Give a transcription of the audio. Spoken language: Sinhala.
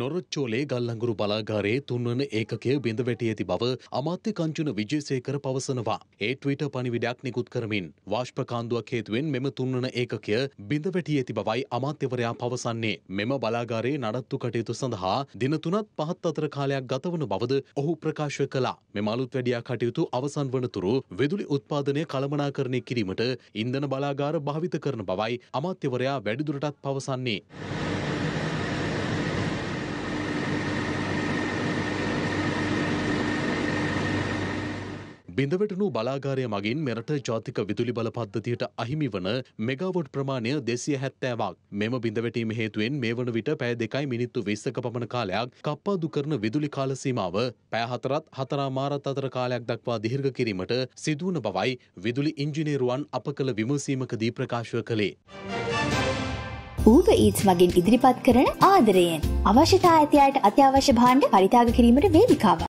නොරොච්චෝලේ ගල්ලංගුරු බලාගාරයේ තුන්වන ඒකකය බිඳ වැටී ඇති බව අමාත්‍ය කංචුන විජේසේකර පවසනවා. ඒ ට්විටර් පණිවිඩයක් නිකුත් කරමින් වාෂ්ප කාන්දුවක් හේතුවෙන් මෙම තුන්වන ඒකකය බිඳ වැටී ඇති බවයි අමාත්‍යවරයා පවසන්නේ. මෙම බලාගාරයේ නඩත්තු කටයුතු සඳහා දින තුනත් පහත් අතර කාලයක් ගතවන බවද ඔහු ප්‍රකාශ කළා. මෙම අලුත් වැඩියා කටයුතු අවසන් වනතුරු විදුලි උත්පාදනය කළමනාකරණය කිරීමට ඉන්ධන බලාගාර භාවිත කරන බවයි අමාත්‍යවරයා වැඩිදුරටත් පවසන්නේ. බිඳවැටනු බලාගාරය මගින් මෙරට ජාතික විදුලි බල පද්ධතියට අහිමි වන මෙගාවොට් ප්‍රමාණය දෙසිය හැත්තෑවක් මෙම බිඳවැටීම හේතුවෙන් මේ වන විට පෑ දෙකයි මිනිත්තු විස්සක පමණ කාලයක් කප්පාදු කරන විදුලි කාලසීමාව පෑහතරත් හතරා මාරත් අතර කාලයක් දක්වා දිහිර්ග කිරීමට සිදුවන බවයි විදුලි ඉංජිනේරුවන් අප කළ විමසීමකදී ප්‍රකාශව කළේ. ඌව ඊත් මගින් ඉදිරිපත් කරන ආදරයෙන් අවශ්‍යතා ඇතියට අත්‍යවශ්‍ය භාණ්ඩ පරිතාග කිරීමට වේදිකාව.